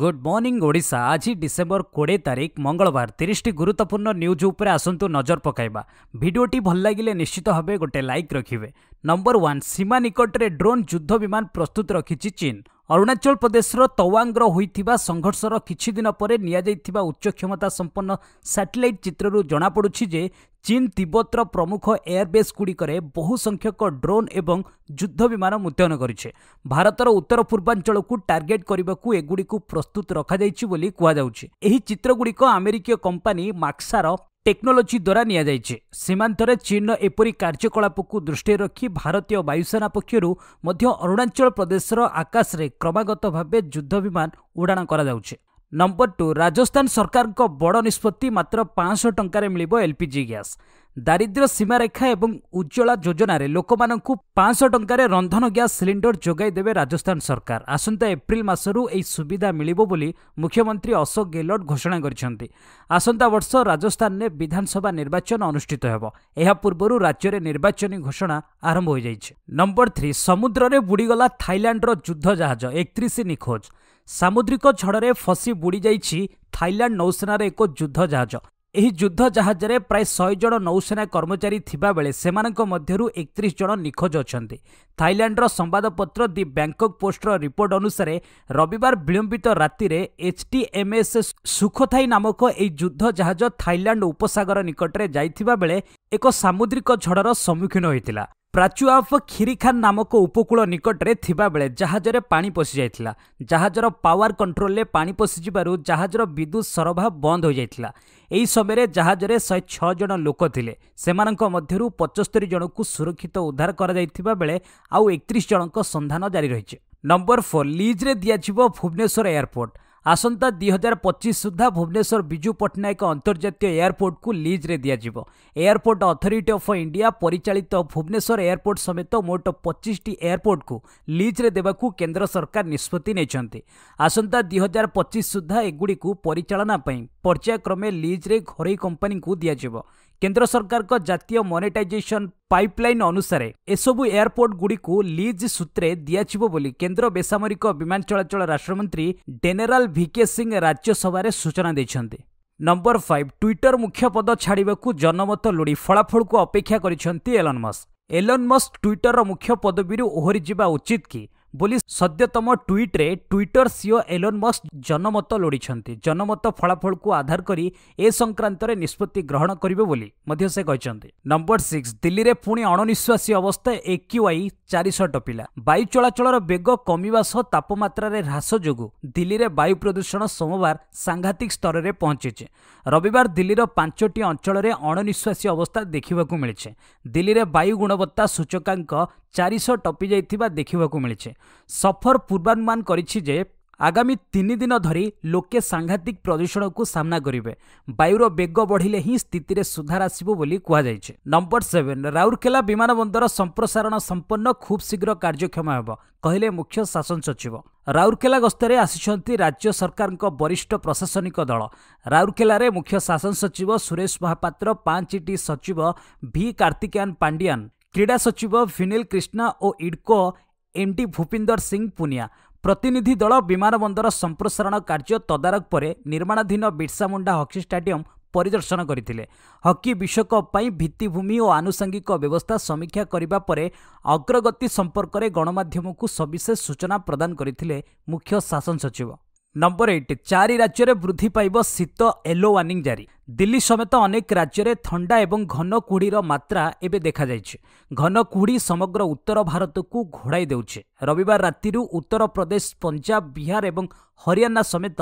good morning Odisha આજી December કોଡ଼ିଏ તારીખ મંગળવાર ତିରିଶଟି ଗୁରୁତ୍ୱପୂର୍ଣ୍ଣ ନ୍ୟୁଜ୍ ଉପରେ ଆସନ୍ତୁ ନଜର ପକାଇବା ଭିଡ଼ିଓଟି ଭଲ ଲାଗିଲେ ନିଶ୍ଚିତ ଭାବେ ଗୋଟେ ଲାଇକ୍ ରଖିବେ ନମ୍ବର ୱାନ୍ ସୀମା ନିକଟରେ ଡ୍ରୋନ୍ ଯୁଦ୍ଧ ବିମାନ ପ୍ରସ୍ତୁତ ରଖିଛି ଚୀନ୍ ଅରୁଣାଚଳ ପ୍ରଦେଶର ତୱାଙ୍ଗର ହୋଇଥିବା ସଂଘର୍ଷର କିଛିଦିନ ପରେ ନିଆଯାଇଥିବା ଉଚ୍ଚ କ୍ଷମତା ସମ୍ପନ୍ନ ସାଟେଲାଇଟ୍ ଚିତ୍ରରୁ ଜଣାପଡ଼ୁଛି ଯେ ଚୀନ୍ ତିବତର ପ୍ରମୁଖ ଏୟାରବେସ୍ଗୁଡ଼ିକରେ ବହୁ ସଂଖ୍ୟକ ଡ୍ରୋନ୍ ଏବଂ ଯୁଦ୍ଧ ବିମାନ ମୁତୟନ କରିଛେ ଭାରତର ଉତ୍ତର ପୂର୍ବାଞ୍ଚଳକୁ ଟାର୍ଗେଟ୍ କରିବାକୁ ଏଗୁଡ଼ିକୁ ପ୍ରସ୍ତୁତ ରଖାଯାଇଛି ବୋଲି କୁହାଯାଉଛି ଏହି ଚିତ୍ରଗୁଡ଼ିକ ଆମେରିକୀୟ କମ୍ପାନୀ ମାକ୍ସାର ଟେକ୍ନୋଲୋଜି ଦ୍ୱାରା ନିଆଯାଇଛି ସୀମାନ୍ତରେ ଚୀନ୍ର ଏପରି କାର୍ଯ୍ୟକଳାପକୁ ଦୃଷ୍ଟିରେ ରଖି ଭାରତୀୟ ବାୟୁସେନା ପକ୍ଷରୁ ମଧ୍ୟ ଅରୁଣାଚଳ ପ୍ରଦେଶର ଆକାଶରେ କ୍ରମାଗତ ଭାବେ ଯୁଦ୍ଧ ବିମାନ ଉଡ଼ାଣ କରାଯାଉଛି ନମ୍ବର ଟୁ ରାଜସ୍ଥାନ ସରକାରଙ୍କ ବଡ଼ ନିଷ୍ପତ୍ତି ମାତ୍ର ପାଞ୍ଚଶହ ଟଙ୍କାରେ ମିଳିବ ଏଲ୍ପିଜି ଗ୍ୟାସ୍ ଦାରିଦ୍ର୍ୟ ସୀମାରେଖା ଏବଂ ଉଜ୍ଜଳା ଯୋଜନାରେ ଲୋକମାନଙ୍କୁ ପାଞ୍ଚଶହ ଟଙ୍କାରେ ରନ୍ଧନ ଗ୍ୟାସ୍ ସିଲିଣ୍ଡର ଯୋଗାଇ ଦେବେ ରାଜସ୍ଥାନ ସରକାର ଆସନ୍ତା ଏପ୍ରିଲ ମାସରୁ ଏହି ସୁବିଧା ମିଳିବ ବୋଲି ମୁଖ୍ୟମନ୍ତ୍ରୀ ଅଶୋକ ଗେହଲଟ ଘୋଷଣା କରିଛନ୍ତି ଆସନ୍ତା ବର୍ଷ ରାଜସ୍ଥାନରେ ବିଧାନସଭା ନିର୍ବାଚନ ଅନୁଷ୍ଠିତ ହେବ ଏହା ପୂର୍ବରୁ ରାଜ୍ୟରେ ନିର୍ବାଚନୀ ଘୋଷଣା ଆରମ୍ଭ ହୋଇଯାଇଛି ନମ୍ବର ଥ୍ରୀ ସମୁଦ୍ରରେ ବୁଡ଼ିଗଲା ଥାଇଲାଣ୍ଡର ଯୁଦ୍ଧ ଜାହାଜ ଏକତିରିଶ ନିଖୋଜ ସାମୁଦ୍ରିକ ଝଡ଼ରେ ଫସି ବୁଡ଼ିଯାଇଛି ଥାଇଲାଣ୍ଡ ନୌସେନାର ଏକ ଯୁଦ୍ଧ ଜାହାଜ ଏହି ଯୁଦ୍ଧ ଜାହାଜରେ ପ୍ରାୟ ଶହେ ଜଣ ନୌସେନା କର୍ମଚାରୀ ଥିବାବେଳେ ସେମାନଙ୍କ ମଧ୍ୟରୁ ଏକତିରିଶ ଜଣ ନିଖୋଜ ଅଛନ୍ତି ଥାଇଲାଣ୍ଡର ସମ୍ବାଦପତ୍ର ଦି ବ୍ୟାଙ୍କକ୍ ପୋଷ୍ଟର ରିପୋର୍ଟ ଅନୁସାରେ ରବିବାର ବିଳମ୍ବିତ ରାତିରେ ଏଚ୍ଟିଏମ୍ଏସ୍ ସୁଖଥାଇ ନାମକ ଏହି ଯୁଦ୍ଧ ଜାହାଜ ଥାଇଲାଣ୍ଡ ଉପସାଗର ନିକଟରେ ଯାଇଥିବା ବେଳେ ଏକ ସାମୁଦ୍ରିକ ଝଡ଼ର ସମ୍ମୁଖୀନ ହୋଇଥିଲା ପ୍ରାଚୁଆ ଅଫ୍ ଖିରିଖାନ୍ ନାମକ ଉପକୂଳ ନିକଟରେ ଥିବାବେଳେ ଜାହାଜରେ ପାଣି ପଶିଯାଇଥିଲା ଜାହାଜର ପାୱାର କଣ୍ଟ୍ରୋଲରେ ପାଣି ପଶିଯିବାରୁ ଜାହାଜର ବିଦ୍ୟୁତ୍ ସରବରାହ ବନ୍ଦ ହୋଇଯାଇଥିଲା ଏହି ସମୟରେ ଜାହାଜରେ ଶହେ ଛଅ ଜଣ ଲୋକ ଥିଲେ ସେମାନଙ୍କ ମଧ୍ୟରୁ ପଚସ୍ତରି ଜଣଙ୍କୁ ସୁରକ୍ଷିତ ଉଦ୍ଧାର କରାଯାଇଥିବା ବେଳେ ଆଉ ଏକତିରିଶ ଜଣଙ୍କ ସନ୍ଧାନ ଜାରି ରହିଛି ନମ୍ବର ଫୋର୍ ଲିଜ୍ରେ ଦିଆଯିବ ଭୁବନେଶ୍ୱର ଏୟାରପୋର୍ଟ ଆସନ୍ତା ଦୁଇ ହଜାର ପଚିଶ ସୁଦ୍ଧା ଭୁବନେଶ୍ୱର ବିଜୁ ପଟ୍ଟନାୟକ ଅନ୍ତର୍ଜାତୀୟ ଏୟାରପୋର୍ଟକୁ ଲିଜ୍ରେ ଦିଆଯିବ ଏୟାରପୋର୍ଟ ଅଥରିଟି ଅଫ୍ ଇଣ୍ଡିଆ ପରିଚାଳିତ ଭୁବନେଶ୍ୱର ଏୟାରପୋର୍ଟ ସମେତ ମୋଟ ପଚିଶଟି ଏୟାରପୋର୍ଟକୁ ଲିଜ୍ରେ ଦେବାକୁ କେନ୍ଦ୍ର ସରକାର ନିଷ୍ପତ୍ତି ନେଇଛନ୍ତି ଆସନ୍ତା ଦୁଇ ହଜାର ପଚିଶ ସୁଦ୍ଧା ଏଗୁଡ଼ିକୁ ପରିଚାଳନା ପାଇଁ ପର୍ଯ୍ୟାୟକ୍ରମେ ଲିଜ୍ରେ ଘରୋଇ କମ୍ପାନୀଙ୍କୁ ଦିଆଯିବ କେନ୍ଦ୍ର ସରକାରଙ୍କ ଜାତୀୟ ମନିଟାଇଜେସନ୍ ପାଇପ୍ଲାଇନ୍ ଅନୁସାରେ ଏସବୁ ଏୟାରପୋର୍ଟଗୁଡ଼ିକୁ ଲିଜ୍ ସୂତ୍ରେ ଦିଆଯିବ ବୋଲି କେନ୍ଦ୍ର ବେସାମରିକ ବିମାନ ଚଳାଚଳ ରାଷ୍ଟ୍ରମନ୍ତ୍ରୀ ଡେନେରାଲ୍ ଭିକେ ସିଂ ରାଜ୍ୟସଭାରେ ସୂଚନା ଦେଇଛନ୍ତି ନମ୍ବର ଫାଇଭ୍ ଟ୍ୱିଟର ମୁଖ୍ୟପଦ ଛାଡ଼ିବାକୁ ଜନମତ ଲୋଡ଼ି ଫଳାଫଳକୁ ଅପେକ୍ଷା କରିଛନ୍ତି ଏଲନ୍ ମସ୍କ ଏଲନ୍ ମସ୍କ ଟ୍ୱିଟରର ମୁଖ୍ୟ ପଦବୀରୁ ଓହରିଯିବା ଉଚିତ କି ବୋଲି ସଦ୍ୟତମ ଟ୍ୱିଟ୍ରେ ଟ୍ୱିଟର ସିଓ ଏଲୋନ୍ ମସ୍କ ଜନମତ ଲୋଡ଼ିଛନ୍ତି ଜନମତ ଫଳାଫଳକୁ ଆଧାର କରି ଏ ସଂକ୍ରାନ୍ତରେ ନିଷ୍ପତ୍ତି ଗ୍ରହଣ କରିବେ ବୋଲି ମଧ୍ୟ ସେ କହିଛନ୍ତି ନମ୍ବର ସିକ୍ସ ଦିଲ୍ଲୀରେ ପୁଣି ଅଣନିଶ୍ୱାସୀ ଅବସ୍ଥା ଏକ୍ୟୁଆଇ ଚାରିଶହ ଟପିଲା ବାୟୁ ଚଳାଚଳର ବେଗ କମିବା ସହ ତାପମାତ୍ରାରେ ହ୍ରାସ ଯୋଗୁଁ ଦିଲ୍ଲୀରେ ବାୟୁ ପ୍ରଦୂଷଣ ସୋମବାର ସାଂଘାତିକ ସ୍ତରରେ ପହଞ୍ଚିଛି ରବିବାର ଦିଲ୍ଲୀର ପାଞ୍ଚଟି ଅଞ୍ଚଳରେ ଅଣନିଶ୍ୱାସୀ ଅବସ୍ଥା ଦେଖିବାକୁ ମିଳିଛି ଦିଲ୍ଲୀରେ ବାୟୁ ଗୁଣବତ୍ତା ସୂଚକାଙ୍କ ଚାରିଶହ ଟପି ଯାଇଥିବା ଦେଖିବାକୁ ମିଳିଛି ସଫର ପୂର୍ବାନୁମାନ କରିଛି ଯେ ଆଗାମୀ ତିନି ଦିନ ଧରି ଲୋକେ ସାଂଘାତିକ ପ୍ରଦୂଷଣକୁ ସାମ୍ନା କରିବେ ବାୟୁର ବେଗ ବଢ଼ିଲେ ହିଁ ସ୍ଥିତିରେ ସୁଧାର ଆସିବ ବୋଲି କୁହାଯାଇଛି ନମ୍ବର ସେଭେନ ରାଉରକେଲା ବିମାନ ବନ୍ଦର ସମ୍ପ୍ରସାରଣ ସମ୍ପନ୍ନ ଖୁବ୍ ଶୀଘ୍ର କାର୍ଯ୍ୟକ୍ଷମ ହେବ କହିଲେ ମୁଖ୍ୟ ଶାସନ ସଚିବ ରାଉରକେଲା ଗସ୍ତରେ ଆସିଛନ୍ତି ରାଜ୍ୟ ସରକାରଙ୍କ ବରିଷ୍ଠ ପ୍ରଶାସନିକ ଦଳ ରାଉରକେଲାରେ ମୁଖ୍ୟ ଶାସନ ସଚିବ ସୁରେଶ ମହାପାତ୍ର ପାଞ୍ଚଟି ସଚିବ ଭି କାର୍ତ୍ତିକେୟାନ୍ ପାଣ୍ଡିଆନ୍ କ୍ରୀଡ଼ା ସଚିବ ଭିନିଲ୍ କ୍ରିଷ୍ଣା ଓ ଇଡ୍କୋ ଏମ୍ଡି ଭୂପିନ୍ଦର ସିଂ ପୁନିଆ ପ୍ରତିନିଧି ଦଳ ବିମାନବନ୍ଦର ସମ୍ପ୍ରସାରଣ କାର୍ଯ୍ୟ ତଦାରଖ ପରେ ନିର୍ମାଣାଧୀନ ବିର୍ସାମୁଣ୍ଡା ହକି ଷ୍ଟାଡିୟମ୍ ପରିଦର୍ଶନ କରିଥିଲେ ହକି ବିଶ୍ୱକପ୍ ପାଇଁ ଭିତ୍ତିଭୂମି ଓ ଆନୁଷଙ୍ଗିକ ବ୍ୟବସ୍ଥା ସମୀକ୍ଷା କରିବା ପରେ ଅଗ୍ରଗତି ସମ୍ପର୍କରେ ଗଣମାଧ୍ୟମକୁ ସବିଶେଷ ସୂଚନା ପ୍ରଦାନ କରିଥିଲେ ମୁଖ୍ୟ ଶାସନ ସଚିବ ନମ୍ବର ଏଇଟ୍ ଚାରି ରାଜ୍ୟରେ ବୃଦ୍ଧି ପାଇବ ଶୀତ ୟେଲୋ ୱାର୍ଣ୍ଣିଂ ଜାରି দিল্লি সমেত অনেক রাজ্যের থা এবং ঘন কুড়ির মাত্রা এবে দেখা যাই ঘন কুড়ি সমগ্র উত্তর ভারতকু ঘোড়াই দেছে রবিবার রাতিরু উত্তরপ্রদেশ পঞ্জাব বিহার এবং হরিয়ানা সমেত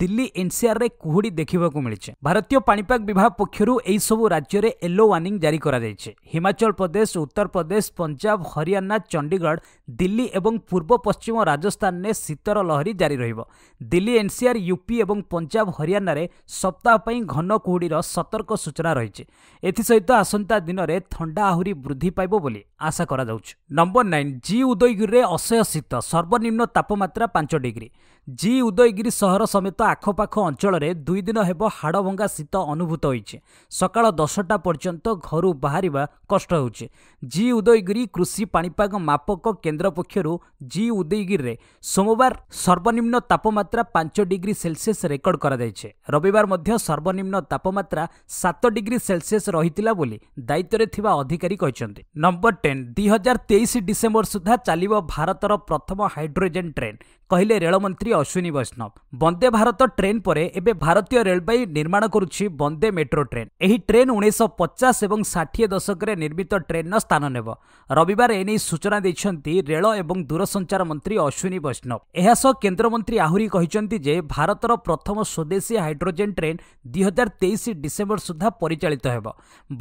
দিল্লি এনসিআরে কুহুড়ি দেখা মিছে ভারতীয় পাপাগ বিভাগ পক্ষ এইসব রাজ্যের এলো ওয়ার্নিং জারি করা যাইছে হিমাচল প্রদেশ উত্তরপ্রদেশ পঞ্জাব হরিয়ানা চণ্ডীগড় দিল্লি এবং পূর্ব পশ্চিম রাজস্থানে শীতর লহরী জারি রহব দিল্লি এনসিআর ইউপি এবং পঞ্জাব হরিয়ানায় সপ্তাহ ঘন କୁହୁଡ଼ିର ସତର୍କ ସୂଚନା ରହିଛି ଏଥିସହିତ ଆସନ୍ତା ଦିନରେ ଥଣ୍ଡା ଆହୁରି ବୃଦ୍ଧି ପାଇବ ବୋଲି ଆଶା କରାଯାଉଛି ନମ୍ବର ନାଇନ୍ ଜି ଉଦୟଗିରିରେ ଅସହ୍ୟ ଶୀତ ସର୍ବନିମ୍ନ ତାପମାତ୍ରା ପାଞ୍ଚ ଡିଗ୍ରୀ ଜି ଉଦୟଗିରି ସହର ସମେତ ଆଖପାଖ ଅଞ୍ଚଳରେ ଦୁଇ ଦିନ ହେବ ହାଡ଼ଭଙ୍ଗା ଶୀତ ଅନୁଭୂତ ହୋଇଛି ସକାଳ ଦଶଟା ପର୍ଯ୍ୟନ୍ତ ଘରୁ ବାହାରିବା କଷ୍ଟ ହେଉଛି ଜି ଉଦୟଗିରି କୃଷି ପାଣିପାଗ ମାପକ କେନ୍ଦ୍ର ପକ୍ଷରୁ ଜି ଉଦୟଗିରିରେ ସୋମବାର ସର୍ବନିମ୍ନ ତାପମାତ୍ରା ପାଞ୍ଚ ଡିଗ୍ରୀ ସେଲସିୟସ୍ ରେକର୍ଡ କରାଯାଇଛି ରବିବାର ମଧ୍ୟ ସର୍ବନିମ୍ନ ତାପମାତ୍ରା ସାତ ଡିଗ୍ରୀ ସେଲସିୟସ୍ ରହିଥିଲା ବୋଲି ଦାୟିତ୍ୱରେ ଥିବା ଅଧିକାରୀ କହିଛନ୍ତି ନମ୍ବର ଟେନ୍ ଦୁଇ ହଜାର ତେଇଶ ଡିସେମ୍ବର ସୁଦ୍ଧା ଚାଲିବ ଭାରତର ପ୍ରଥମ ହାଇଡ୍ରୋଜେନ୍ ଟ୍ରେନ୍ କହିଲେ ରେଳମନ୍ତ୍ରୀ ଅଶ୍ୱିନୀ ବୈଷ୍ଣବ ବନ୍ଦେ ଭାରତ ଟ୍ରେନ୍ ପରେ ଏବେ ଭାରତୀୟ ରେଳବାଇ ନିର୍ମାଣ କରୁଛି ବନ୍ଦେ ମେଟ୍ରୋ ଟ୍ରେନ୍ ଏହି ଟ୍ରେନ୍ ଉଣେଇଶହ ପଚାଶ ଏବଂ ଷାଠିଏ ଦଶକରେ ନିର୍ମିତ ଟ୍ରେନ୍ର ସ୍ଥାନ ନେବ ରବିବାର ଏନେଇ ସୂଚନା ଦେଇଛନ୍ତି ରେଳ ଏବଂ ଦୂରସଞ୍ଚାର ମନ୍ତ୍ରୀ ଅଶ୍ୱିନୀ ବୈଷ୍ଣବ ଏହା ସହ କେନ୍ଦ୍ରମନ୍ତ୍ରୀ ଆହୁରି କହିଛନ୍ତି ଯେ ଭାରତର ପ୍ରଥମ ସ୍ୱଦେଶୀ ହାଇଡ୍ରୋଜେନ୍ ଟ୍ରେନ୍ ଦୁଇ ହଜାର ତେଇଶ ଡିସେମ୍ବର ସୁଦ୍ଧା ପରିଚାଳିତ ହେବ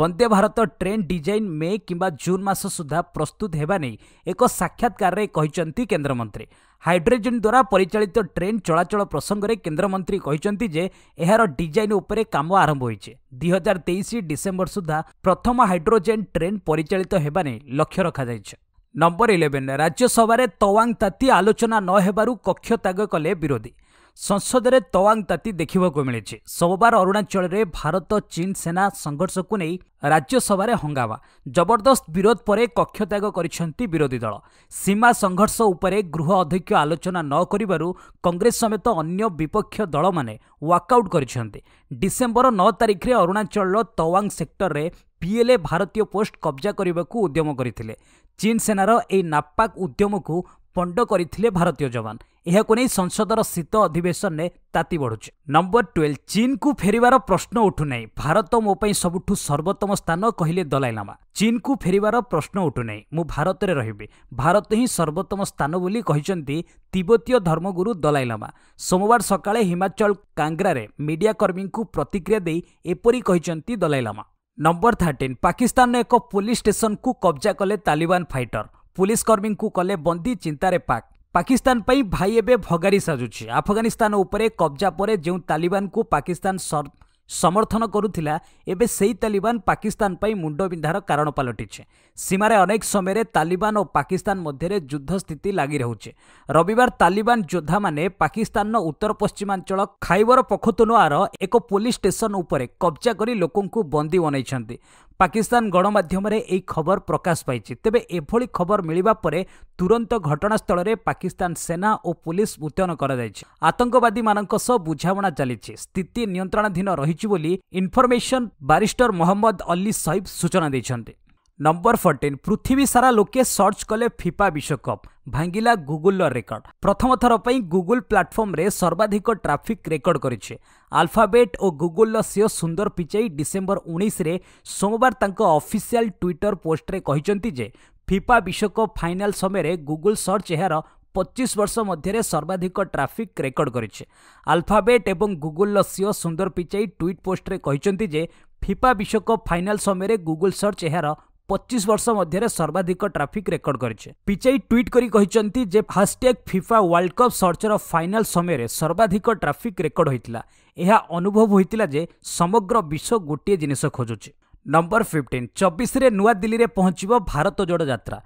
Vande Bharat train design May କିମ୍ବା ଜୁନ୍ ମାସ ସୁଦ୍ଧା ପ୍ରସ୍ତୁତ ହେବା ନେଇ ଏକ ସାକ୍ଷାତକାରରେ କହିଛନ୍ତି କେନ୍ଦ୍ରମନ୍ତ୍ରୀ ହାଇଡ୍ରୋଜେନ୍ ଦ୍ୱାରା ପରିଚାଳିତ ଟ୍ରେନ୍ ଚଳାଚଳ ପ୍ରସଙ୍ଗରେ କେନ୍ଦ୍ରମନ୍ତ୍ରୀ କହିଛନ୍ତି ଯେ ଏହାର ଡିଜାଇନ୍ ଉପରେ କାମ ଆରମ୍ଭ ହୋଇଛି ଦୁଇ ହଜାର ତେଇଶ ଡିସେମ୍ବର ସୁଦ୍ଧା ପ୍ରଥମ ହାଇଡ୍ରୋଜେନ୍ ଟ୍ରେନ୍ ପରିଚାଳିତ ହେବା ନେଇ ଲକ୍ଷ୍ୟ ରଖାଯାଇଛି ନମ୍ବର ଇଲେଭେନ୍ ରାଜ୍ୟସଭାରେ ତୱାଙ୍ଗ ତାତି ଆଲୋଚନା ନ ହେବାରୁ କକ୍ଷତ୍ୟାଗ କଲେ ବିରୋଧୀ ସଂସଦରେ ତୱାଙ୍ଗ ତାତି ଦେଖିବାକୁ ମିଳିଛି ସୋମବାର ଅରୁଣାଚଳରେ ଭାରତ ଚୀନ ସେନା ସଂଘର୍ଷକୁ ନେଇ ରାଜ୍ୟସଭାରେ ହଙ୍ଗାମା ଜବରଦସ୍ତ ବିରୋଧ ପରେ କକ୍ଷତ୍ୟାଗ କରିଛନ୍ତି ବିରୋଧୀ ଦଳ ସୀମା ସଂଘର୍ଷ ଉପରେ ଗୃହ ଅଧ୍ୟକ୍ଷ ଆଲୋଚନା ନ କରିବାରୁ କଂଗ୍ରେସ ସମେତ ଅନ୍ୟ ବିପକ୍ଷ ଦଳମାନେ ୱାକ୍ଆଉଟ୍ କରିଛନ୍ତି ଡିସେମ୍ବର ନଅ ତାରିଖରେ ଅରୁଣାଚଳର ତୱାଙ୍ଗ ସେକ୍ଟରରେ ପିଏଲ୍ଏ ଭାରତୀୟ ପୋଷ୍ଟ କବ୍ଜା କରିବାକୁ ଉଦ୍ୟମ କରିଥିଲେ ଚୀନ ସେନାର ଏହି ନାପାକ୍ ଉଦ୍ୟମକୁ ପଣ୍ଡ କରିଥିଲେ ଭାରତୀୟ ଯବାନ ଏହାକୁ ନେଇ ସଂସଦର ଶୀତ ଅଧିବେଶନରେ ତାତି ବଢ଼ୁଛି ନମ୍ବର ଟୁଏଲ୍ଭ ଚୀନ୍କୁ ଫେରିବାର ପ୍ରଶ୍ନ ଉଠୁନାହିଁ ଭାରତ ମୋ ପାଇଁ ସବୁଠୁ ସର୍ବୋତ୍ତମ ସ୍ଥାନ କହିଲେ ଦଲାଇଲାମା ଚୀନ୍କୁ ଫେରିବାର ପ୍ରଶ୍ନ ଉଠୁନାହିଁ ମୁଁ ଭାରତରେ ରହିବି ଭାରତ ହିଁ ସର୍ବୋତ୍ତମ ସ୍ଥାନ ବୋଲି କହିଛନ୍ତି ତିବତୀୟ ଧର୍ମଗୁରୁ ଦଲାଇଲାମା ସୋମବାର ସକାଳେ ହିମାଚଳ କାଙ୍ଗ୍ରାରେ ମିଡିଆ କର୍ମୀଙ୍କୁ ପ୍ରତିକ୍ରିୟା ଦେଇ ଏପରି କହିଛନ୍ତି ଦଲାଇଲାମା ନମ୍ବର ଥାର୍ଟିନ୍ ପାକିସ୍ତାନର ଏକ ପୋଲିସ ଷ୍ଟେସନକୁ କବ୍ଜା କଲେ ତାଲିବାନ ଫାଇଟର କର୍ମୀଙ୍କୁ କଲେ ବନ୍ଦୀ ଚିନ୍ତାରେ ପାକ୍ ପାକିସ୍ତାନ ପାଇଁ ଭାଇ ଏବେ ଭଗାରି ସାଜୁଛି ଆଫଗାନିସ୍ତାନ ଉପରେ କବ୍ଜା ପରେ ଯେଉଁ ତାଲିବାନକୁ ପାକିସ୍ତାନ ସମର୍ଥନ କରୁଥିଲା ଏବେ ସେହି ତାଲିବାନ ପାକିସ୍ତାନ ପାଇଁ ମୁଣ୍ଡବିନ୍ଧାର କାରଣ ପାଲଟିଛି ସୀମାରେ ଅନେକ ସମୟରେ ତାଲିବାନ ଓ ପାକିସ୍ତାନ ମଧ୍ୟରେ ଯୁଦ୍ଧ ସ୍ଥିତି ଲାଗି ରହୁଛି ରବିବାର ତାଲିବାନ ଯୋଦ୍ଧାମାନେ ପାକିସ୍ତାନର ଉତ୍ତର ପଶ୍ଚିମାଞ୍ଚଳ ଖାଇବର ପଖତୁନୁଆର ଏକ ପୋଲିସ ଷ୍ଟେସନ ଉପରେ କବ୍ଜା କରି ଲୋକଙ୍କୁ ବନ୍ଦୀ ବନାଇଛନ୍ତି পাকিস্তান গণমাধ্যমে এই খবর প্রকাশ পাইছে তবে এভাবে খবর মিলিবা পরে তুরন্ত ঘটনাস্থলের পাকিস্তান সেনা ও পুলিশ মুতয়ন করা যাই আতঙ্কবাদী সহ বুঝামণা চালিছে স্থিতি নিয়ন্ত্রণাধীন রয়েছে বলে ইনফরমেশন বারিষ্টর মোহাম্মদ অলি সহিব সূচনা দিয়েছেন ନମ୍ବର ଫର୍ଟିନ୍ ପୃଥିବୀ ସାରା ଲୋକେ ସର୍ଚ୍ଚ କଲେ ଫିଫା ବିଶ୍ୱକପ୍ ଭାଙ୍ଗିଲା ଗୁଗୁଲର ରେକର୍ଡ ପ୍ରଥମ ଥର ପାଇଁ ଗୁଗୁଲ ପ୍ଲାଟଫର୍ମରେ ସର୍ବାଧିକ ଟ୍ରାଫିକ୍ ରେକର୍ଡ କରିଛି ଆଲଫାବେଟ୍ ଓ ଗୁଗୁଲର ସିଓ ସୁନ୍ଦର ପିଚାଇ ଡିସେମ୍ବର ଉଣେଇଶରେ ସୋମବାର ତାଙ୍କ ଅଫିସିଆଲ ଟ୍ୱିଟର ପୋଷ୍ଟରେ କହିଛନ୍ତି ଯେ ଫିଫା ବିଶ୍ୱକପ୍ ଫାଇନାଲ ସମୟରେ ଗୁଗୁଲ ସର୍ଚ୍ଚ ଏହାର ପଚିଶ ବର୍ଷ ମଧ୍ୟରେ ସର୍ବାଧିକ ଟ୍ରାଫିକ୍ ରେକର୍ଡ କରିଛି ଆଲଫାବେଟ୍ ଏବଂ ଗୁଗୁଲର ସିଓ ସୁନ୍ଦର ପିଚାଇ ଟ୍ୱିଟ୍ ପୋଷ୍ଟରେ କହିଛନ୍ତି ଯେ ଫିଫା ବିଶ୍ୱକପ୍ ଫାଇନାଲ ସମୟରେ ଗୁଗୁଲ ସର୍ଚ୍ଚ ଏହାର ପଚିଶ ବର୍ଷ ମଧ୍ୟରେ ସର୍ବାଧିକ ଟ୍ରାଫିକ୍ ରେକର୍ଡ କରିଛି ପିଚାଇ ଟ୍ୱିଟ୍ କରି କହିଛନ୍ତି ଯେ ହାସ୍ଟ୍ୟାଗ୍ ଫିଫା ୱାର୍ଲ୍ଡ କପ୍ ସର୍ଚ୍ଚର ଫାଇନାଲ୍ ସମୟରେ ସର୍ବାଧିକ ଟ୍ରାଫିକ୍ ରେକର୍ଡ ହୋଇଥିଲା ଏହା ଅନୁଭବ ହୋଇଥିଲା ଯେ ସମଗ୍ର ବିଶ୍ୱ ଗୋଟିଏ ଜିନିଷ ଖୋଜୁଛି ନମ୍ବର ଫିଫ୍ଟିନ୍ ଚବିଶରେ ନୂଆଦିଲ୍ଲୀରେ ପହଞ୍ଚିବ ଭାରତ ଯୋଡ଼ ଯାତ୍ରା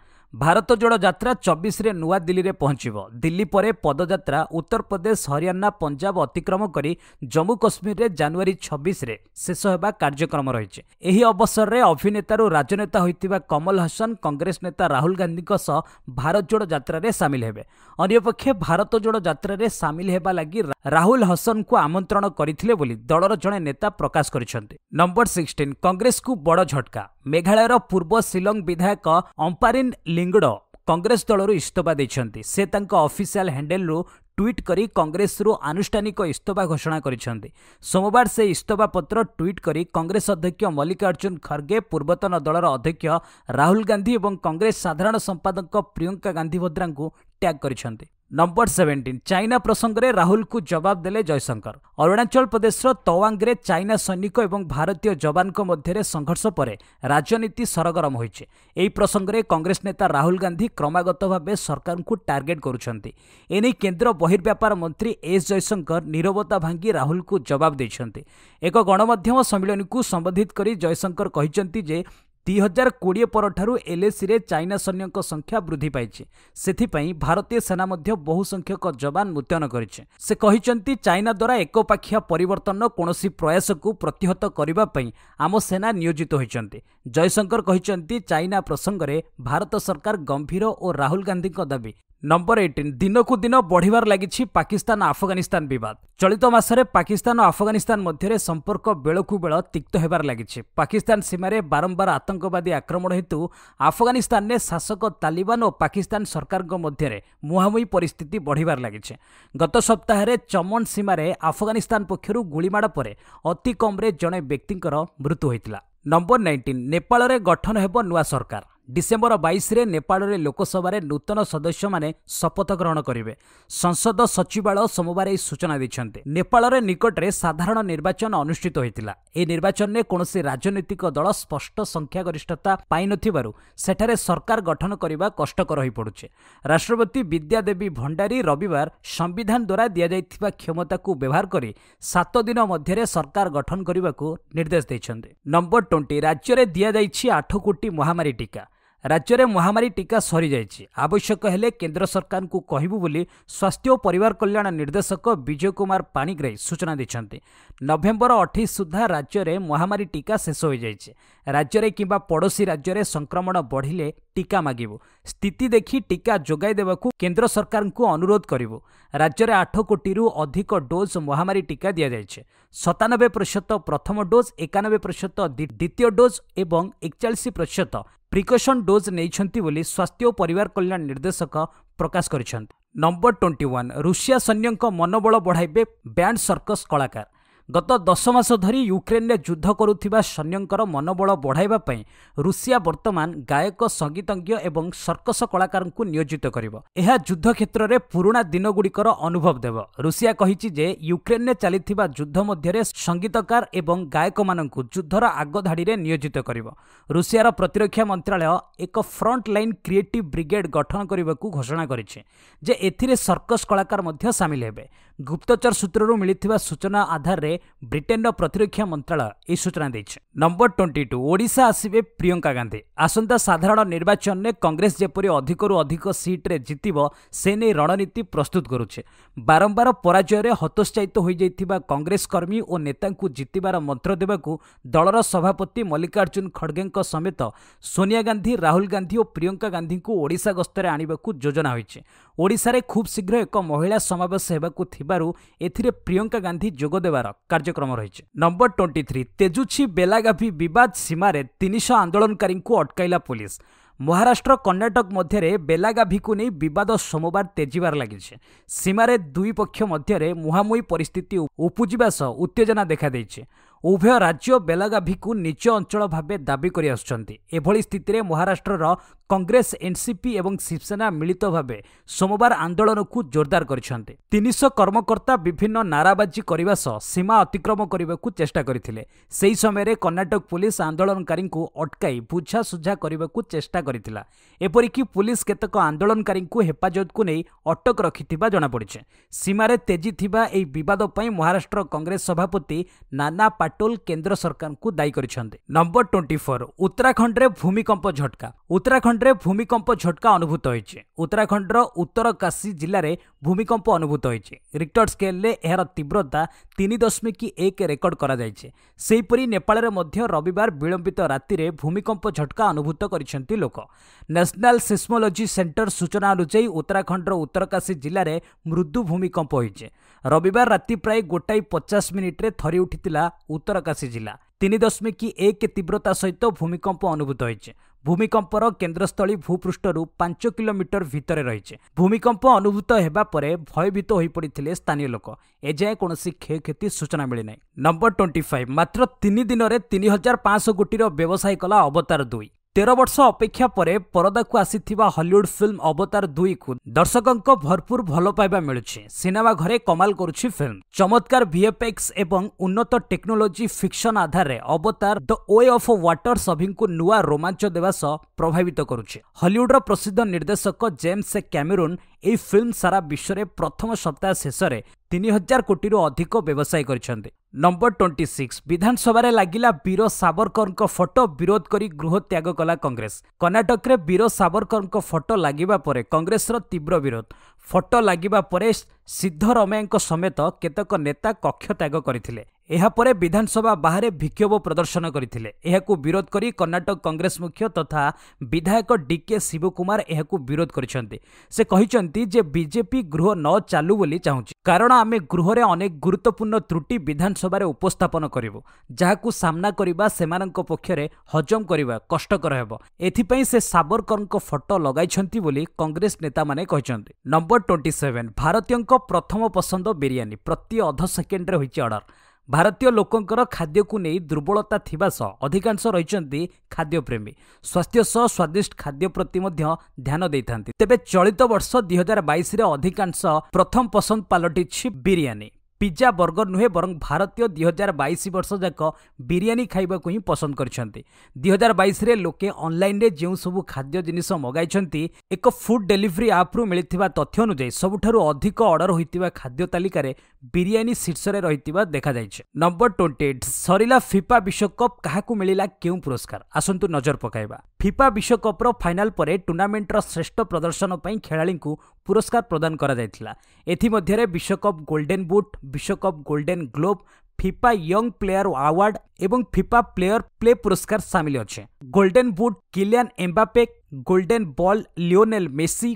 ଭାରତ ଯୋଡ଼ ଯାତ୍ରା ଚବିଶରେ ନୂଆଦିଲ୍ଲୀରେ ପହଞ୍ଚିବ ଦିଲ୍ଲୀ ପରେ ପଦଯାତ୍ରା ଉତ୍ତରପ୍ରଦେଶ ହରିୟାଣା ପଞ୍ଜାବ ଅତିକ୍ରମ କରି ଜମ୍ମୁ କାଶ୍ମୀରରେ ଜାନୁଆରୀ ଛବିଶରେ ଶେଷ ହେବା କାର୍ଯ୍ୟକ୍ରମ ରହିଛି ଏହି ଅବସରରେ ଅଭିନେତାରୁ ରାଜନେତା ହୋଇଥିବା କମଲ ହାସନ କଂଗ୍ରେସ ନେତା ରାହୁଲ ଗାନ୍ଧୀଙ୍କ ସହ ଭାରତ ଯୋଡ଼ ଯାତ୍ରାରେ ସାମିଲ ହେବେ ଅନ୍ୟପକ୍ଷେ ଭାରତ ଯୋଡ଼ ଯାତ୍ରାରେ ସାମିଲ ହେବା ଲାଗି ରାହୁଲ ହସନଙ୍କୁ ଆମନ୍ତ୍ରଣ କରିଥିଲେ ବୋଲି ଦଳର ଜଣେ ନେତା ପ୍ରକାଶ କରିଛନ୍ତି ନମ୍ବର ସିକ୍ସଟିନ୍ କଂଗ୍ରେସକୁ ବଡ଼ ଝଟକା ମେଘାଳୟର ପୂର୍ବ ଶିଲଂ ବିଧାୟକ ଅମ୍ପାରିନ୍ ଲିଙ୍ଗଡ଼ କଂଗ୍ରେସ ଦଳରୁ ଇସ୍ତଫା ଦେଇଛନ୍ତି ସେ ତାଙ୍କ ଅଫିସିଆଲ ହ୍ୟାଣ୍ଡେଲରୁ ଟ୍ୱିଟ୍ କରି କଂଗ୍ରେସରୁ ଆନୁଷ୍ଠାନିକ ଇସ୍ତଫା ଘୋଷଣା କରିଛନ୍ତି ସୋମବାର ସେ ଇସ୍ତଫାପତ୍ର ଟ୍ୱିଟ୍ କରି କଂଗ୍ରେସ ଅଧ୍ୟକ୍ଷ ମଲ୍ଲିକାର୍ଜୁନ ଖର୍ଗେ ପୂର୍ବତନ ଦଳର ଅଧ୍ୟକ୍ଷ ରାହୁଲ ଗାନ୍ଧୀ ଏବଂ କଂଗ୍ରେସ ସାଧାରଣ ସମ୍ପାଦକ ପ୍ରିୟଙ୍କା ଗାନ୍ଧୀ ଭଦ୍ରାଙ୍କୁ ଟ୍ୟାଗ୍ କରିଛନ୍ତି ନମ୍ବର ସେଭେଣ୍ଟିନ୍ ଚାଇନା ପ୍ରସଙ୍ଗରେ ରାହୁଲଙ୍କୁ ଜବାବ ଦେଲେ ଜୟଶଙ୍କର ଅରୁଣାଚଳ ପ୍ରଦେଶର ତୱାଙ୍ଗରେ ଚାଇନା ସୈନିକ ଏବଂ ଭାରତୀୟ ଯବାନଙ୍କ ମଧ୍ୟରେ ସଂଘର୍ଷ ପରେ ରାଜନୀତି ସରଗରମ ହୋଇଛି ଏହି ପ୍ରସଙ୍ଗରେ କଂଗ୍ରେସ ନେତା ରାହୁଲ ଗାନ୍ଧି କ୍ରମାଗତ ଭାବେ ସରକାରଙ୍କୁ ଟାର୍ଗେଟ୍ କରୁଛନ୍ତି ଏନେଇ କେନ୍ଦ୍ର ବହିର୍ବ୍ୟାପାର ମନ୍ତ୍ରୀ ଏସ୍ ଜୟଶଙ୍କର ନିରବତା ଭାଙ୍ଗି ରାହୁଲଙ୍କୁ ଜବାବ ଦେଇଛନ୍ତି ଏକ ଗଣମାଧ୍ୟମ ସମ୍ମିଳନୀକୁ ସମ୍ବୋଧିତ କରି ଜୟଶଙ୍କର କହିଛନ୍ତି ଯେ ଦୁଇ ହଜାର କୋଡ଼ିଏ ପରଠାରୁ ଏଲ୍ଏସିରେ ଚାଇନା ସୈନ୍ୟଙ୍କ ସଂଖ୍ୟା ବୃଦ୍ଧି ପାଇଛି ସେଥିପାଇଁ ଭାରତୀୟ ସେନା ମଧ୍ୟ ବହୁ ସଂଖ୍ୟକ ଯବାନ ମୁତୟନ କରିଛି ସେ କହିଛନ୍ତି ଚାଇନା ଦ୍ୱାରା ଏକପାକ୍ଷିଆ ପରିବର୍ତ୍ତନର କୌଣସି ପ୍ରୟାସକୁ ପ୍ରତିହତ କରିବା ପାଇଁ ଆମ ସେନା ନିୟୋଜିତ ହୋଇଛନ୍ତି ଜୟଶଙ୍କର କହିଛନ୍ତି ଚାଇନା ପ୍ରସଙ୍ଗରେ ଭାରତ ସରକାର ଗମ୍ଭୀର ଓ ରାହୁଲ ଗାନ୍ଧୀଙ୍କ ଦାବି ନମ୍ବର ଏଇଟିନ୍ ଦିନକୁ ଦିନ ବଢ଼ିବାର ଲାଗିଛି ପାକିସ୍ତାନ ଆଫଗାନିସ୍ତାନ ବିବାଦ ଚଳିତ ମାସରେ ପାକିସ୍ତାନ ଓ ଆଫଗାନିସ୍ତାନ ମଧ୍ୟରେ ସମ୍ପର୍କ ବେଳକୁ ବେଳ ତିକ୍ତ ହେବାର ଲାଗିଛି ପାକିସ୍ତାନ ସୀମାରେ ବାରମ୍ବାର ଆତଙ୍କବାଦୀ ଆକ୍ରମଣ ହେତୁ ଆଫଗାନିସ୍ତାନରେ ଶାସକ ତାଲିବାନ ଓ ପାକିସ୍ତାନ ସରକାରଙ୍କ ମଧ୍ୟରେ ମୁହାଁମୁହିଁ ପରିସ୍ଥିତି ବଢ଼ିବାର ଲାଗିଛି ଗତ ସପ୍ତାହରେ ଚମନ୍ ସୀମାରେ ଆଫଗାନିସ୍ତାନ ପକ୍ଷରୁ ଗୁଳିମାଡ଼ ପରେ ଅତି କମ୍ରେ ଜଣେ ବ୍ୟକ୍ତିଙ୍କର ମୃତ୍ୟୁ ହୋଇଥିଲା ନମ୍ବର ନାଇଣ୍ଟିନ୍ ନେପାଳରେ ଗଠନ ହେବ ନୂଆ ସରକାର ଡିସେମ୍ବର ବାଇଶରେ ନେପାଳରେ ଲୋକସଭାରେ ନୂତନ ସଦସ୍ୟମାନେ ଶପଥ ଗ୍ରହଣ କରିବେ ସଂସଦ ସଚିବାଳୟ ସୋମବାର ଏହି ସୂଚନା ଦେଇଛନ୍ତି ନେପାଳରେ ନିକଟରେ ସାଧାରଣ ନିର୍ବାଚନ ଅନୁଷ୍ଠିତ ହୋଇଥିଲା ଏହି ନିର୍ବାଚନରେ କୌଣସି ରାଜନୈତିକ ଦଳ ସ୍ପଷ୍ଟ ସଂଖ୍ୟାଗରିଷ୍ଠତା ପାଇନଥିବାରୁ ସେଠାରେ ସରକାର ଗଠନ କରିବା କଷ୍ଟକର ହୋଇପଡ଼ୁଛି ରାଷ୍ଟ୍ରପତି ବିଦ୍ୟାଦେବୀ ଭଣ୍ଡାରୀ ରବିବାର ସମ୍ବିଧାନ ଦ୍ୱାରା ଦିଆଯାଇଥିବା କ୍ଷମତାକୁ ବ୍ୟବହାର କରି ସାତ ଦିନ ମଧ୍ୟରେ ସରକାର ଗଠନ କରିବାକୁ ନିର୍ଦ୍ଦେଶ ଦେଇଛନ୍ତି ନମ୍ବର ଟ୍ୱେଣ୍ଟି ରାଜ୍ୟରେ ଦିଆଯାଇଛି ଆଠ କୋଟି ମହାମାରୀ ଟିକା ରାଜ୍ୟରେ ମହାମାରୀ ଟିକା ସରିଯାଇଛି ଆବଶ୍ୟକ ହେଲେ କେନ୍ଦ୍ର ସରକାରଙ୍କୁ କହିବୁ ବୋଲି ସ୍ୱାସ୍ଥ୍ୟ ଓ ପରିବାର କଲ୍ୟାଣ ନିର୍ଦ୍ଦେଶକ ବିଜୟ କୁମାର ପାଣିଗ୍ରାହୀ ସୂଚନା ଦେଇଛନ୍ତି ନଭେମ୍ବର ଅଠେଇଶ ସୁଦ୍ଧା ରାଜ୍ୟରେ ମହାମାରୀ ଟିକା ଶେଷ ହୋଇଯାଇଛି ରାଜ୍ୟରେ କିମ୍ବା ପଡ଼ୋଶୀ ରାଜ୍ୟରେ ସଂକ୍ରମଣ ବଢ଼ିଲେ ଟିକା ମାଗିବୁ ସ୍ଥିତି ଦେଖି ଟିକା ଯୋଗାଇ ଦେବାକୁ କେନ୍ଦ୍ର ସରକାରଙ୍କୁ ଅନୁରୋଧ କରିବୁ ରାଜ୍ୟରେ ଆଠ କୋଟିରୁ ଅଧିକ ଡୋଜ୍ ମହାମାରୀ ଟିକା ଦିଆଯାଇଛି ସତାନବେ ପ୍ରତିଶତ ପ୍ରଥମ ଡୋଜ୍ ଏକାନବେ ପ୍ରତିଶତ ଦ୍ୱିତୀୟ ଡୋଜ୍ ଏବଂ ଏକଚାଳିଶ ପ୍ରତିଶତ प्रिकसन डोज स्वास्थ्य परिवार कल्याण निर्देशक प्रकाश गरिन्छ नम्बर ट्वेन्टी रुषिया सैन्य मनोबल बढाइबे ब्यान्ड सर्कस कलाकार ଗତ ଦଶ ମାସ ଧରି ୟୁକ୍ରେନ୍ରେ ଯୁଦ୍ଧ କରୁଥିବା ସୈନ୍ୟଙ୍କର ମନୋବଳ ବଢ଼ାଇବା ପାଇଁ ରୁଷିଆ ବର୍ତ୍ତମାନ ଗାୟକ ସଙ୍ଗୀତଜ୍ଞ ଏବଂ ସର୍କସ କଳାକାରଙ୍କୁ ନିୟୋଜିତ କରିବ ଏହା ଯୁଦ୍ଧ କ୍ଷେତ୍ରରେ ପୁରୁଣା ଦିନଗୁଡ଼ିକର ଅନୁଭବ ଦେବ ରୁଷିଆ କହିଛି ଯେ ୟୁକ୍ରେନ୍ରେ ଚାଲିଥିବା ଯୁଦ୍ଧ ମଧ୍ୟରେ ସଙ୍ଗୀତକାର ଏବଂ ଗାୟକମାନଙ୍କୁ ଯୁଦ୍ଧର ଆଗଧାଡ଼ିରେ ନିୟୋଜିତ କରିବ ରୁଷିଆର ପ୍ରତିରକ୍ଷା ମନ୍ତ୍ରଣାଳୟ ଏକ ଫ୍ରଣ୍ଟ ଲାଇନ୍ କ୍ରିଏଟିଭ୍ ବ୍ରିଗେଡ୍ ଗଠନ କରିବାକୁ ଘୋଷଣା କରିଛି ଯେ ଏଥିରେ ସର୍କସ କଳାକାର ମଧ୍ୟ ସାମିଲ ହେବେ ଗୁପ୍ତଚର ସୂତ୍ରରୁ ମିଳିଥିବା ସୂଚନା ଆଧାରରେ ବ୍ରିଟେନ୍ର ପ୍ରତିରକ୍ଷା ମନ୍ତ୍ରଣାଳୟ ଏହି ସୂଚନା ଦେଇଛି ନମ୍ବର ଟ୍ୱେଣ୍ଟି ଟୁ ଓଡ଼ିଶା ଆସିବେ ପ୍ରିୟଙ୍କା ଗାନ୍ଧୀ ଆସନ୍ତା ସାଧାରଣ ନିର୍ବାଚନରେ କଂଗ୍ରେସ ଯେପରି ଅଧିକରୁ ଅଧିକ ସିଟ୍ରେ ଜିତିବ ସେ ନେଇ ରଣନୀତି ପ୍ରସ୍ତୁତ କରୁଛି ବାରମ୍ବାର ପରାଜୟରେ ହତୋତ୍ସାହିତ ହୋଇଯାଇଥିବା କଂଗ୍ରେସ କର୍ମୀ ଓ ନେତାଙ୍କୁ ଜିତିବାର ମନ୍ତ୍ର ଦେବାକୁ ଦଳର ସଭାପତି ମଲ୍ଲିକାର୍ଜୁନ ଖଡ୍ଗେଙ୍କ ସମେତ ସୋନିଆ ଗାନ୍ଧୀ ରାହୁଲ ଗାନ୍ଧୀ ଓ ପ୍ରିୟଙ୍କା ଗାନ୍ଧୀଙ୍କୁ ଓଡ଼ିଶା ଗସ୍ତରେ ଆଣିବାକୁ ଯୋଜନା ହୋଇଛି ଓଡ଼ିଶାରେ ଖୁବ୍ ଶୀଘ୍ର ଏକ ମହିଳା ସମାବେଶ ହେବାକୁ ଥିବାରୁ ଏଥିରେ ପ୍ରିୟଙ୍କା ଗାନ୍ଧୀ ଯୋଗଦେବାର କାର୍ଯ୍ୟକ୍ରମ ରହିଛି ନମ୍ବର ଟ୍ୱେଣ୍ଟି ଥ୍ରୀ ତେଜୁଛି ବେଲାଗାଭି ବିବାଦ ସୀମାରେ ତିନିଶହ ଆନ୍ଦୋଳନକାରୀଙ୍କୁ ଅଟକାଇଲା ପୋଲିସ ମହାରାଷ୍ଟ୍ର କର୍ଣ୍ଣାଟକ ମଧ୍ୟରେ ବେଲାଗାଭିକୁ ନେଇ ବିବାଦ ସୋମବାର ତେଜିବାର ଲାଗିଛି ସୀମାରେ ଦୁଇ ପକ୍ଷ ମଧ୍ୟରେ ମୁହାଁମୁହିଁ ପରିସ୍ଥିତି ଉପୁଜିବା ସହ ଉତ୍ତେଜନା ଦେଖାଦେଇଛି ଉଭୟ ରାଜ୍ୟ ବେଲାଗାଭିକୁ ନିଜ ଅଞ୍ଚଳ ଭାବେ ଦାବି କରି ଆସୁଛନ୍ତି ଏଭଳି ସ୍ଥିତିରେ ମହାରାଷ୍ଟ୍ରର କଂଗ୍ରେସ ଏନ୍ସିପି ଏବଂ ଶିବସେନା ମିଳିତ ଭାବେ ସୋମବାର ଆନ୍ଦୋଳନକୁ ଜୋରଦାର କରିଛନ୍ତି ତିନିଶହ କର୍ମକର୍ତ୍ତା ବିଭିନ୍ନ ନାରାବାଜି କରିବା ସହ ସୀମା ଅତିକ୍ରମ କରିବାକୁ ଚେଷ୍ଟା କରିଥିଲେ ସେହି ସମୟରେ କର୍ଣ୍ଣାଟକ ପୁଲିସ୍ ଆନ୍ଦୋଳନକାରୀଙ୍କୁ ଅଟକାଇ ବୁଝାସୁଝା କରିବାକୁ ଚେଷ୍ଟା କରିଥିଲା ଏପରିକି ପୁଲିସ୍ କେତେକ ଆନ୍ଦୋଳନକାରୀଙ୍କୁ ହେପାଜତକୁ ନେଇ ଅଟକ ରଖିଥିବା ଜଣାପଡ଼ିଛି ସୀମାରେ ତେଜି ଥିବା ଏହି ବିବାଦ ପାଇଁ ମହାରାଷ୍ଟ୍ର କଂଗ୍ରେସ ସଭାପତି ନାନା ପାଟୋଲ କେନ୍ଦ୍ର ସରକାରଙ୍କୁ ଦାୟୀ କରିଛନ୍ତି ନମ୍ବର ଟ୍ୱେଣ୍ଟି ଫୋର୍ ଉତ୍ତରାଖଣ୍ଡରେ ଭୂମିକମ୍ପ ଝଟକା ଉତ୍ତରାଖଣ୍ଡ ଉତ୍ତରାଖଣ୍ଡରେ ଭୂମିକମ୍ପ ଝଟକା ଅନୁଭୂତ ହୋଇଛି ଉତ୍ତରାଖଣ୍ଡର ଉତ୍ତର କାଶୀ ଜିଲ୍ଲାରେ ଭୂମିକମ୍ପ ଅନୁଭୂତ ହୋଇଛି ରିକ୍ଟର ସ୍କେଲରେ ଏହାର ତୀବ୍ରତା ତିନି ଦଶମିକ ଏକ ରେକର୍ଡ କରାଯାଇଛି ସେହିପରି ନେପାଳରେ ମଧ୍ୟ ରବିବାର ବିଳମ୍ବିତ ରାତିରେ ଭୂମିକମ୍ପ ଝଟକା ଅନୁଭୂତ କରିଛନ୍ତି ଲୋକ ନ୍ୟାସନାଲ୍ ସିସ୍ମୋଲୋଜି ସେଣ୍ଟର ସୂଚନା ଅନୁଯାୟୀ ଉତ୍ତରାଖଣ୍ଡର ଉତ୍ତରକାଶୀ ଜିଲ୍ଲାରେ ମୃଦୁ ଭୂମିକମ୍ପ ହୋଇଛି ରବିବାର ରାତି ପ୍ରାୟ ଗୋଟାଏ ପଚାଶ ମିନିଟ୍ରେ ଥରି ଉଠିଥିଲା ଉତ୍ତରକାଶୀ ଜିଲ୍ଲା ତିନି ଦଶମିକ ଏକ ତୀବ୍ରତା ସହିତ ଭୂମିକମ୍ପ ଅନୁଭୂତ ହୋଇଛି ଭୂମିକମ୍ପର କେନ୍ଦ୍ରସ୍ଥଳୀ ଭୂପୃଷ୍ଠରୁ ପାଞ୍ଚ କିଲୋମିଟର ଭିତରେ ରହିଛି ଭୂମିକମ୍ପ ଅନୁଭୂତ ହେବା ପରେ ଭୟଭୀତ ହୋଇପଡ଼ିଥିଲେ ସ୍ଥାନୀୟ ଲୋକ ଏଯାଏଁ କୌଣସି କ୍ଷୟକ୍ଷତି ସୂଚନା ମିଳିନାହିଁ ନମ୍ବର ଟ୍ୱେଣ୍ଟି ଫାଇଭ୍ ମାତ୍ର ତିନି ଦିନରେ ତିନି ହଜାର ପାଞ୍ଚଶହ କୋଟିର ବ୍ୟବସାୟ କଲା ଅବତାର ଦୁଇ ତେର ବର୍ଷ ଅପେକ୍ଷା ପରେ ପରଦାକୁ ଆସିଥିବା ହଲିଉଡ୍ ଫିଲ୍ମ ଅବତାର ଦୁଇକୁ ଦର୍ଶକଙ୍କ ଭରପୁର ଭଲ ପାଇବା ମିଳୁଛି ସିନେମା ଘରେ କମାଲ କରୁଛି ଫିଲ୍ମ ଚମତ୍କାର ଭିଏଫଏକ୍ସ ଏବଂ ଉନ୍ନତ ଟେକ୍ନୋଲୋଜି ଫିକ୍ସନ ଆଧାରରେ ଅବତାର ଦ ୱେ ଅଫ୍ ୱାଟର ସଭିଙ୍କୁ ନୂଆ ରୋମାଞ୍ଚ ଦେବା ସହ ପ୍ରଭାବିତ କରୁଛି ହଲିଉଡ୍ର ପ୍ରସିଦ୍ଧ ନିର୍ଦ୍ଦେଶକ ଜେମ୍ସ କ୍ୟାମେରୁନ୍ ଏହି ଫିଲ୍ମ ସାରା ବିଶ୍ୱରେ ପ୍ରଥମ ସପ୍ତାହ ଶେଷରେ ତିନି ହଜାର କୋଟିରୁ ଅଧିକ ବ୍ୟବସାୟ କରିଛନ୍ତି ନମ୍ବର ଟ୍ୱେଣ୍ଟି ସିକ୍ସ ବିଧାନସଭାରେ ଲାଗିଲା ବୀର ସାବରକରଙ୍କ ଫଟୋ ବିରୋଧ କରି ଗୃହ ତ୍ୟାଗ କଲା କଂଗ୍ରେସ କର୍ଣ୍ଣାଟକରେ ବୀର ସାବରକରଙ୍କ ଫଟୋ ଲାଗିବା ପରେ କଂଗ୍ରେସର ତୀବ୍ର ବିରୋଧ ଫଟୋ ଲାଗିବା ପରେ ସିଦ୍ଧରମେୟଙ୍କ ସମେତ କେତେକ ନେତା କକ୍ଷତ୍ୟାଗ କରିଥିଲେ ଏହାପରେ ବିଧାନସଭା ବାହାରେ ବିକ୍ଷୋଭ ପ୍ରଦର୍ଶନ କରିଥିଲେ ଏହାକୁ ବିରୋଧ କରି କର୍ଣ୍ଣାଟକ କଂଗ୍ରେସ ମୁଖ୍ୟ ତଥା ବିଧାୟକ ଡିକେ ଶିବକୁମାର ଏହାକୁ ବିରୋଧ କରିଛନ୍ତି ସେ କହିଛନ୍ତି ଯେ ବିଜେପି ଗୃହ ନ ଚାଲୁ ବୋଲି ଚାହୁଁଛି କାରଣ ଆମେ ଗୃହରେ ଅନେକ ଗୁରୁତ୍ୱପୂର୍ଣ୍ଣ ତ୍ରୁଟି ବିଧାନସଭାରେ ଉପସ୍ଥାପନ କରିବୁ ଯାହାକୁ ସାମ୍ନା କରିବା ସେମାନଙ୍କ ପକ୍ଷରେ ହଜମ କରିବା କଷ୍ଟକର ହେବ ଏଥିପାଇଁ ସେ ସାବରକରଙ୍କ ଫଟୋ ଲଗାଇଛନ୍ତି ବୋଲି କଂଗ୍ରେସ ନେତାମାନେ କହିଛନ୍ତି ନମ୍ବର ନମ୍ବର ଟ୍ୱେଣ୍ଟି ସେଭେନ୍ ଭାରତୀୟଙ୍କ ପ୍ରଥମ ପସନ୍ଦ ବିରିୟାନୀ ପ୍ରତି ଅଧ ସେକେଣ୍ଡରେ ହୋଇଛି ଅର୍ଡ଼ର ଭାରତୀୟ ଲୋକଙ୍କର ଖାଦ୍ୟକୁ ନେଇ ଦୁର୍ବଳତା ଥିବା ସହ ଅଧିକାଂଶ ରହିଛନ୍ତି ଖାଦ୍ୟପ୍ରେମୀ ସ୍ୱାସ୍ଥ୍ୟ ସହ ସ୍ୱାଦିଷ୍ଟ ଖାଦ୍ୟ ପ୍ରତି ମଧ୍ୟ ଧ୍ୟାନ ଦେଇଥାନ୍ତି ତେବେ ଚଳିତ ବର୍ଷ ଦୁଇହଜାର ବାଇଶରେ ଅଧିକାଂଶ ପ୍ରଥମ ପସନ୍ଦ ପାଲଟିଛି ବିରିୟାନୀ ପିଜ୍ଜା ବର୍ଗର ନୁହେଁ ବରଂ ଭାରତୀୟ ଦୁଇ ହଜାର ବାଇଶ ବର୍ଷ ଯାକ ବିରିୟାନୀ ଖାଇବାକୁ ହିଁ ପସନ୍ଦ କରିଛନ୍ତି ଦୁଇ ହଜାର ବାଇଶରେ ଲୋକେ ଅନ୍ଲାଇନ୍ରେ ଯେଉଁ ସବୁ ଖାଦ୍ୟ ଜିନିଷ ମଗାଇଛନ୍ତି ଏକ ଫୁଡ୍ ଡେଲିଭରି ଆପ୍ରୁ ମିଳିଥିବା ତଥ୍ୟ ଅନୁଯାୟୀ ସବୁଠାରୁ ଅଧିକ ଅର୍ଡର ହୋଇଥିବା ଖାଦ୍ୟ ତାଲିକାରେ ବିରିୟାନୀ ଶୀର୍ଷରେ ରହିଥିବା ଦେଖାଯାଇଛି ନମ୍ବର ଟ୍ୱେଣ୍ଟି ଏଇଟ୍ ସରିଲା ଫିଫା ବିଶ୍ୱକପ୍ କାହାକୁ ମିଳିଲା କେଉଁ ପୁରସ୍କାର ଆସନ୍ତୁ ନଜର ପକାଇବା ଫିଫା ବିଶ୍ୱକପ୍ର ଫାଇନାଲ୍ ପରେ ଟୁର୍ଣ୍ଣାମେଣ୍ଟର ଶ୍ରେଷ୍ଠ ପ୍ରଦର୍ଶନ ପାଇଁ ଖେଳାଳିଙ୍କୁ ପୁରସ୍କାର ପ୍ରଦାନ କରାଯାଇଥିଲା ଏଥିମଧ୍ୟରେ ବିଶ୍ୱକପ୍ ଗୋଲ୍ଡେନ୍ ବୁଟ୍ ବିଶ୍ୱକପ୍ golden globe FIFA young player award ଏବଂ ଫିଫା ପ୍ଲେୟର୍ ପ୍ଲେ ପୁରସ୍କାର ସାମିଲ ଅଛେ golden boot Kylian Mbappe golden ball Lionel Messi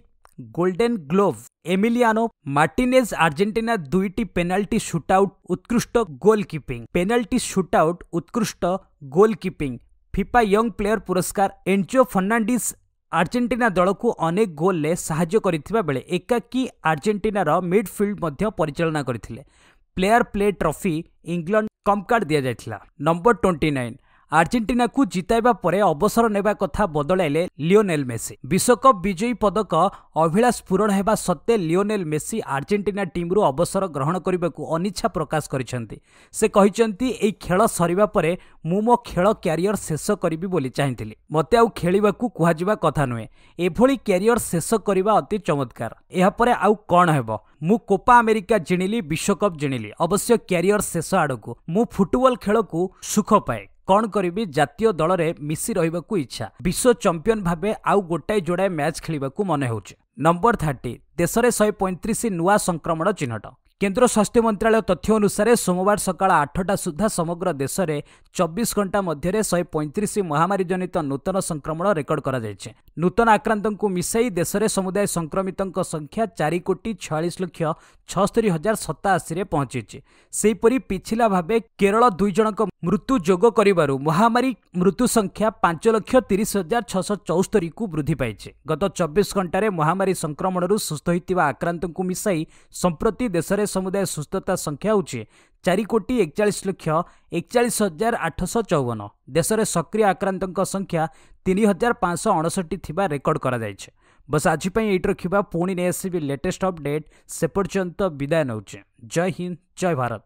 golden glove Emiliano Martinez Argentina ଦୁଇଟି ପେନାଲ୍ଟି ସୁଟ୍ଆଉଟ୍ ଉତ୍କୃଷ୍ଟ ଗୋଲ୍ କିପିଂ ପେନାଲ୍ଟି ସୁଟ୍ଆଉଟ୍ ଉତ୍କୃଷ୍ଟ ଗୋଲ୍ କିପିଂ ଫିଫା ୟଙ୍ଗ ପ୍ଲେୟର ପୁରସ୍କାର ଏନ୍ଚୋ ଫର୍ଣ୍ଣାଣ୍ଡିସ୍ ଆର୍ଜେଣ୍ଟିନା ଦଳକୁ ଅନେକ ଗୋଲ୍ରେ ସାହାଯ୍ୟ କରିଥିବା ବେଳେ ଏକାକୀ ଆର୍ଜେଣ୍ଟିନାର ମିଡ୍ଫିଲ୍ଡ ମଧ୍ୟ ପରିଚାଳନା କରିଥିଲେ ପ୍ଲେୟାର ପ୍ଲେ ଟ୍ରଫି ଇଂଲଣ୍ଡ କମ୍କାର୍ଡ ଦିଆଯାଇଥିଲା ନମ୍ବର ଟ୍ୱେଣ୍ଟି ନାଇନ୍ ଆର୍ଜେଣ୍ଟିନାକୁ ଜିତାଇବା ପରେ ଅବସର ନେବା କଥା ବଦଳାଇଲେ ଲିଓନେଲ୍ ମେସି ବିଶ୍ୱକପ୍ ବିଜୟୀ ପଦକ ଅଭିଳାଷ ପୂରଣ ହେବା ସତ୍ତ୍ୱେ ଲିଓନେଲ୍ ମେସି ଆର୍ଜେଣ୍ଟିନା ଟିମ୍ରୁ ଅବସର ଗ୍ରହଣ କରିବାକୁ ଅନିଚ୍ଛା ପ୍ରକାଶ କରିଛନ୍ତି ସେ କହିଛନ୍ତି ଏହି ଖେଳ ସରିବା ପରେ ମୁଁ ମୋ ଖେଳ କ୍ୟାରିୟର ଶେଷ କରିବି ବୋଲି ଚାହିଁଥିଲି ମୋତେ ଆଉ ଖେଳିବାକୁ କୁହାଯିବା କଥା ନୁହେଁ ଏଭଳି କ୍ୟାରିୟର ଶେଷ କରିବା ଅତି ଚମତ୍କାର ଏହାପରେ ଆଉ କ'ଣ ହେବ ମୁଁ କୋପା ଆମେରିକା ଜିଣିଲି ବିଶ୍ୱକପ୍ ଜିଣିଲି ଅବଶ୍ୟ କ୍ୟାରିୟର ଶେଷ ଆଡ଼କୁ ମୁଁ ଫୁଟବଲ ଖେଳକୁ ସୁଖ ପାଏ କ'ଣ କରିବି ଜାତୀୟ ଦଳରେ ମିଶି ରହିବାକୁ ଇଚ୍ଛା ବିଶ୍ୱ ଚମ୍ପିଅନ୍ ଭାବେ ଆଉ ଗୋଟାଏ ଯୋଡ଼ାଏ ମ୍ୟାଚ୍ ଖେଳିବାକୁ ମନେ ହେଉଛି ନମ୍ବର ଥାର୍ଟି ଦେଶରେ ଶହେ ପଇଁତିରିଶ ନୂଆ ସଂକ୍ରମଣ ଚିହ୍ନଟ କେନ୍ଦ୍ର ସ୍ୱାସ୍ଥ୍ୟ ମନ୍ତ୍ରଣାଳୟ ତଥ୍ୟ ଅନୁସାରେ ସୋମବାର ସକାଳ ଆଠଟା ସୁଦ୍ଧା ସମଗ୍ର ଦେଶରେ ଚବିଶ ଘଣ୍ଟା ମଧ୍ୟରେ ଶହେ ପଇଁତିରିଶ ମହାମାରୀ ଜନିତ ନୂତନ ସଂକ୍ରମଣ ରେକର୍ଡ କରାଯାଇଛି ନୂତନ ଆକ୍ରାନ୍ତଙ୍କୁ ମିଶାଇ ଦେଶରେ ସମୁଦାୟ ସଂକ୍ରମିତଙ୍କ ସଂଖ୍ୟା ଚାରି କୋଟି ଛୟାଳିଶ ଲକ୍ଷ ଛଅସ୍ତରୀ ହଜାର ସତାଅଶୀରେ ପହଞ୍ଚିଛି ସେହିପରି ପିଛିଲା ଭାବେ କେରଳ ଦୁଇ ଜଣଙ୍କ ମୃତ୍ୟୁ ଯୋଗ କରିବାରୁ ମହାମାରୀ ମୃତ୍ୟୁ ସଂଖ୍ୟା ପାଞ୍ଚ ଲକ୍ଷ ତିରିଶ ହଜାର ଛଅଶହ ଚଉସ୍ତରୀକୁ ବୃଦ୍ଧି ପାଇଛି ଗତ ଚବିଶ ଘଣ୍ଟାରେ ମହାମାରୀ ସଂକ୍ରମଣରୁ ସୁସ୍ଥ ହୋଇଥିବା ଆକ୍ରାନ୍ତଙ୍କୁ ମିଶାଇ ସମ୍ପ୍ରତି ଦେଶରେ ସମୁଦାୟ ସୁସ୍ଥତା ସଂଖ୍ୟା ହେଉଛି ଚାରି କୋଟି ଏକଚାଳିଶ ଲକ୍ଷ ଏକଚାଳିଶ ହଜାର ଆଠଶହ ଚଉବନ ଦେଶରେ ସକ୍ରିୟ ଆକ୍ରାନ୍ତଙ୍କ ସଂଖ୍ୟା ତିନି ହଜାର ପାଞ୍ଚଶହ ଅଣଷଠି ଥିବା ରେକର୍ଡ କରାଯାଇଛି ବସ୍ ଆଜି ପାଇଁ ଏଇଠି ରଖିବା ପୁଣି ନେଇ ଆସିବି ଲେଟେଷ୍ଟ ଅପଡେଟ୍ ସେପର୍ଯ୍ୟନ୍ତ ବିଦାୟ ନେଉଛି ଜୟ ହିନ୍ଦ ଜୟ ଭାରତ